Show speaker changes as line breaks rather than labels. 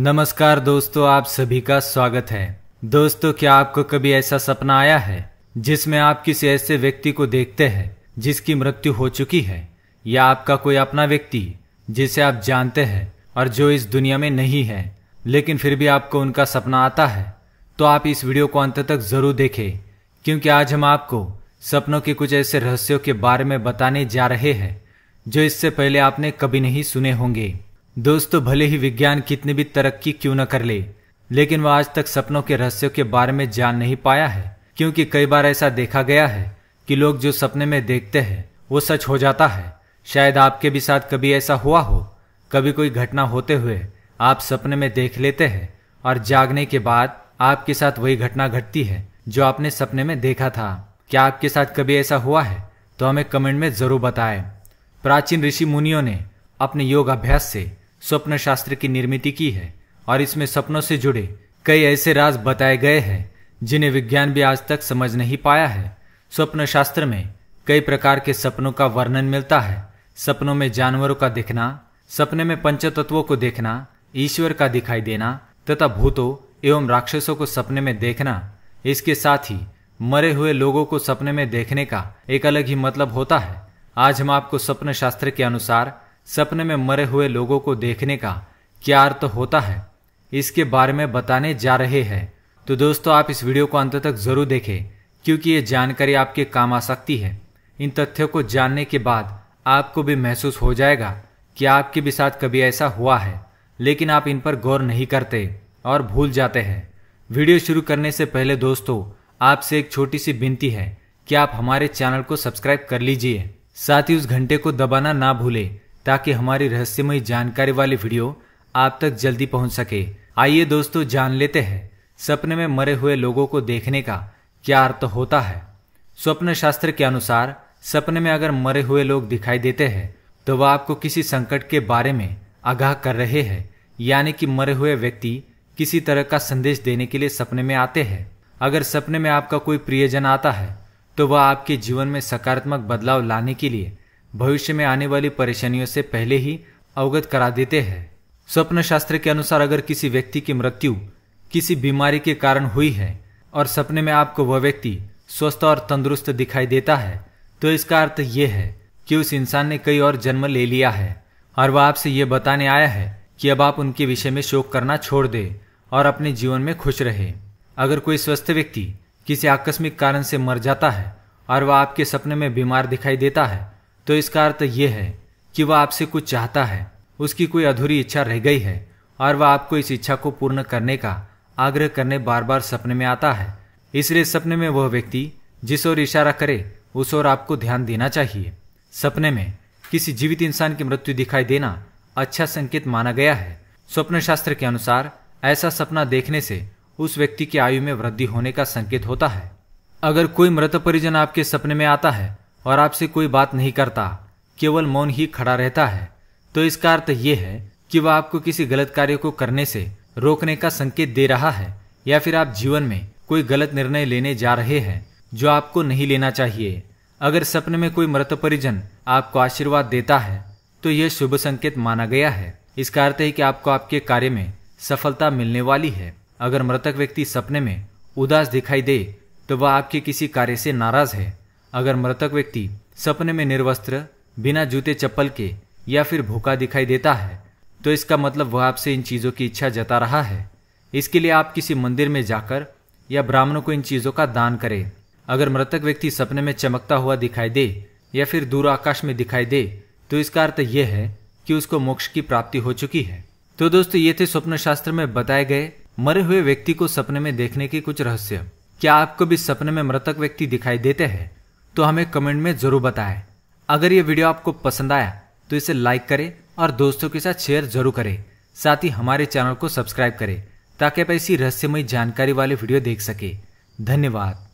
नमस्कार दोस्तों आप सभी का स्वागत है दोस्तों क्या आपको कभी ऐसा सपना आया है जिसमें आप किसी ऐसे व्यक्ति को देखते हैं जिसकी मृत्यु हो चुकी है या आपका कोई अपना व्यक्ति जिसे आप जानते हैं और जो इस दुनिया में नहीं है लेकिन फिर भी आपको उनका सपना आता है तो आप इस वीडियो को अंत तक जरूर देखें क्योंकि आज हम आपको सपनों के कुछ ऐसे रहस्यों के बारे में बताने जा रहे हैं जो इससे पहले आपने कभी नहीं सुने होंगे दोस्तों तो भले ही विज्ञान कितनी भी तरक्की क्यों न कर ले, लेकिन वह आज तक सपनों के रहस्यों के बारे में जान नहीं पाया है क्योंकि कई बार ऐसा देखा गया है कि लोग जो सपने में देखते हैं वो सच हो जाता है शायद आपके भी साथ कभी ऐसा हुआ हो कभी कोई घटना होते हुए आप सपने में देख लेते हैं और जागने के बाद आपके साथ वही घटना घटती है जो आपने सपने में देखा था क्या आपके साथ कभी ऐसा हुआ है तो हमें कमेंट में जरूर बताएं प्राचीन ऋषि मुनियों ने अपने योग अभ्यास से स्वप्न शास्त्र की निर्मित की है और इसमें सपनों से जुड़े कई ऐसे राज बताए गए हैं जिन्हें विज्ञान भी आज तक समझ नहीं पाया है स्वप्न शास्त्र में कई प्रकार के सपनों का वर्णन मिलता है सपनों में जानवरों का दिखना सपने में पंच तत्वों को देखना ईश्वर का दिखाई देना तथा भूतों एवं राक्षसों को सपने में देखना इसके साथ ही मरे हुए लोगों को सपने में देखने का एक अलग ही मतलब होता है आज हम आपको स्वप्न शास्त्र के अनुसार सपने में मरे हुए लोगों को देखने का क्या अर्थ होता है इसके बारे में बताने जा रहे हैं तो दोस्तों आप इस वीडियो को अंत तक जरूर देखें क्योंकि ये जानकारी आपके काम आ सकती है इन तथ्यों को जानने के बाद आपको भी महसूस हो जाएगा कि आपके भी साथ कभी ऐसा हुआ है लेकिन आप इन पर गौर नहीं करते और भूल जाते हैं वीडियो शुरू करने से पहले दोस्तों आपसे एक छोटी सी विनती है कि आप हमारे चैनल को सब्सक्राइब कर लीजिए साथ ही उस घंटे को दबाना ना भूलें ताकि हमारी रहस्यमयी जानकारी वाली वीडियो आप तक जल्दी पहुंच सके आइए दोस्तों जान लेते हैं सपने में मरे हुए लोगों को देखने का क्या अर्थ होता है स्वप्न शास्त्र के अनुसार सपने में अगर मरे हुए लोग दिखाई देते हैं तो वह आपको किसी संकट के बारे में आगाह कर रहे हैं यानी कि मरे हुए व्यक्ति किसी तरह का संदेश देने के लिए सपने में आते हैं अगर सपने में आपका कोई प्रियजन आता है तो वह आपके जीवन में सकारात्मक बदलाव लाने के लिए भविष्य में आने वाली परेशानियों से पहले ही अवगत करा देते हैं स्वप्न शास्त्र के अनुसार अगर किसी व्यक्ति की मृत्यु किसी बीमारी के कारण हुई है और सपने में आपको वह व्यक्ति स्वस्थ और तंदुरुस्त दिखाई देता है तो इसका अर्थ यह है कि उस इंसान ने कई और जन्म ले लिया है और वह आपसे ये बताने आया है कि अब आप उनके विषय में शोक करना छोड़ दे और अपने जीवन में खुश रहे अगर कोई स्वस्थ व्यक्ति किसी आकस्मिक कारण से मर जाता है और वह आपके सपने में बीमार दिखाई देता है तो इसका अर्थ यह है कि वह आपसे कुछ चाहता है उसकी कोई अधूरी इच्छा रह गई है और वह आपको इस इच्छा को पूर्ण करने का आग्रह करने बार बार सपने में आता है इसलिए सपने में वह व्यक्ति जिस ओर इशारा करे उस ओर आपको ध्यान देना चाहिए सपने में किसी जीवित इंसान की मृत्यु दिखाई देना अच्छा संकेत माना गया है स्वप्न शास्त्र के अनुसार ऐसा सपना देखने से उस व्यक्ति की आयु में वृद्धि होने का संकेत होता है अगर कोई मृत परिजन आपके सपने में आता है और आपसे कोई बात नहीं करता केवल मौन ही खड़ा रहता है तो इसका अर्थ ये है कि वह आपको किसी गलत कार्य को करने से रोकने का संकेत दे रहा है या फिर आप जीवन में कोई गलत निर्णय लेने जा रहे हैं जो आपको नहीं लेना चाहिए अगर सपने में कोई मृत परिजन आपको आशीर्वाद देता है तो यह शुभ संकेत माना गया है इसका अर्थ है कि आपको आपके कार्य में सफलता मिलने वाली है अगर मृतक व्यक्ति सपने में उदास दिखाई दे तो वह आपके किसी कार्य से नाराज है अगर मृतक व्यक्ति सपने में निर्वस्त्र बिना जूते चप्पल के या फिर भूखा दिखाई देता है तो इसका मतलब वह आपसे इन चीज़ों की इच्छा जता रहा है इसके लिए आप किसी मंदिर में जाकर या ब्राह्मणों को इन चीज़ों का दान करें अगर मृतक व्यक्ति सपने में चमकता हुआ दिखाई दे या फिर दूर आकाश में दिखाई दे तो इसका अर्थ यह है कि उसको मोक्ष की प्राप्ति हो चुकी है तो दोस्तों ये थे स्वप्न शास्त्र में बताए गए मरे हुए व्यक्ति को सपने में देखने के कुछ रहस्य क्या आपको भी सपने में मृतक व्यक्ति दिखाई देते हैं तो हमें कमेंट में ज़रूर बताएं अगर ये वीडियो आपको पसंद आया तो इसे लाइक करें और दोस्तों के साथ शेयर जरूर करें साथ ही हमारे चैनल को सब्सक्राइब करें ताकि आप ऐसी रहस्यमयी जानकारी वाले वीडियो देख सके धन्यवाद